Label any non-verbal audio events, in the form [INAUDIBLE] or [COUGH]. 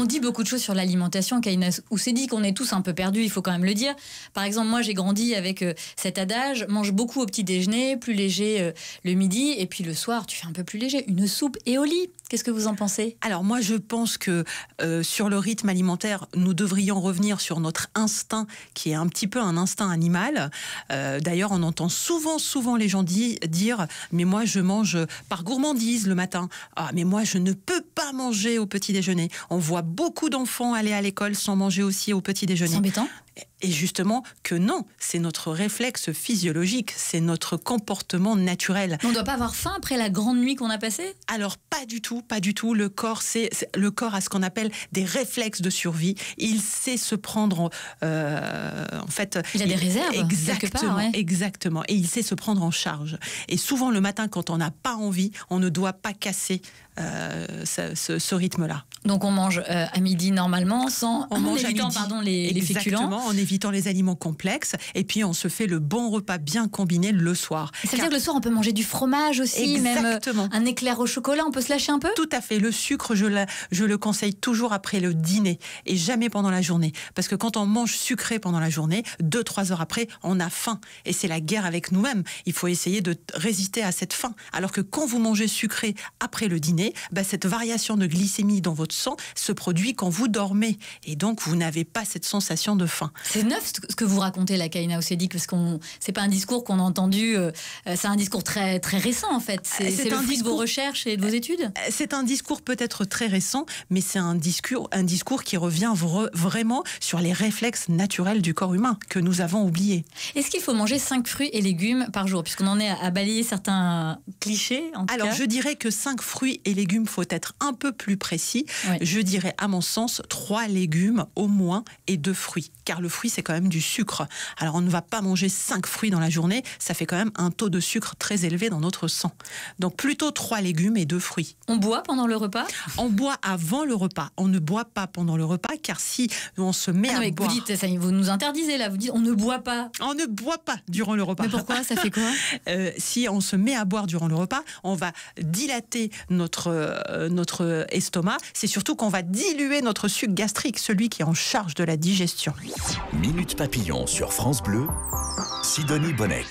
On dit beaucoup de choses sur l'alimentation, c'est dit qu'on est tous un peu perdus, il faut quand même le dire. Par exemple, moi, j'ai grandi avec euh, cet adage mange beaucoup au petit déjeuner, plus léger euh, le midi, et puis le soir, tu fais un peu plus léger. Une soupe et au lit. Qu'est-ce que vous en pensez Alors moi, je pense que euh, sur le rythme alimentaire, nous devrions revenir sur notre instinct, qui est un petit peu un instinct animal. Euh, d'ailleurs, on entend souvent, souvent les gens dire, mais moi, je mange par gourmandise le matin. Ah, mais moi, je ne peux pas manger au petit déjeuner. On voit beaucoup d'enfants aller à l'école sans manger aussi au petit déjeuner. C'est embêtant. Et justement que non, c'est notre réflexe physiologique, c'est notre comportement naturel. On ne doit pas avoir faim après la grande nuit qu'on a passée Alors pas du tout, pas du tout. Le corps, c'est le corps a ce qu'on appelle des réflexes de survie. Il sait se prendre, en euh, fait, il a des réserves. Exactement, exactement. Et il sait se prendre en charge. Et souvent le matin, quand on n'a pas envie, on ne doit pas casser euh, ce, rythme-là. Donc on mange euh, à midi normalement, sans mange pardon les, les féculents en évitant les aliments complexes. Et puis, on se fait le bon repas bien combiné le soir. Ça veut dire que le soir, on peut manger du fromage aussi, même euh, un éclair au chocolat, on peut se lâcher un peu Tout à fait. Le sucre, je, je le conseille toujours après le dîner et jamais pendant la journée. Parce que quand on mange sucré pendant la journée, 2-3 heures après, on a faim. Et c'est la guerre avec nous-mêmes. Il faut essayer de résister à cette faim. Alors que quand vous mangez sucré après le dîner, bah, cette variation de glycémie dans votre sang se produit quand vous dormez. Et donc, vous n'avez pas cette sensation de faim. C'est neuf ce que vous racontez, la Kaina Ossédic, parce ce c'est pas un discours qu'on a entendu, euh, c'est un discours très, très récent en fait. C'est euh, le fruit discours, de vos recherches et de vos euh, études C'est un discours peut-être très récent, mais c'est un discours, un discours qui revient vraiment sur les réflexes naturels du corps humain que nous avons oubliés. Est-ce qu'il faut manger cinq fruits et légumes par jour, puisqu'on en est à, balayer certains clichés Alors je dirais que cinq fruits et légumes, faut être un peu plus précis. Je dirais à mon sens trois légumes au moins et deux fruits, car le fruits, c'est quand même du sucre. Alors on ne va pas manger 5 fruits dans la journée, ça fait quand même un taux de sucre très élevé dans notre sang. Donc plutôt 3 légumes et 2 fruits. On boit pendant le repas On boit avant le repas. On ne boit pas pendant le repas, car si on se met ah à boire... Vous, nous interdisez là, vous dites on ne boit pas. On ne boit pas durant le repas. Mais pourquoi Ça fait quoi [LAUGHS] euh, Si on se met à boire durant le repas, on va dilater notre, euh, notre estomac. C'est surtout qu'on va diluer notre sucre gastrique, celui qui est en charge de la digestion. Minute Papillon sur France Bleu, Sidonie Bonnec.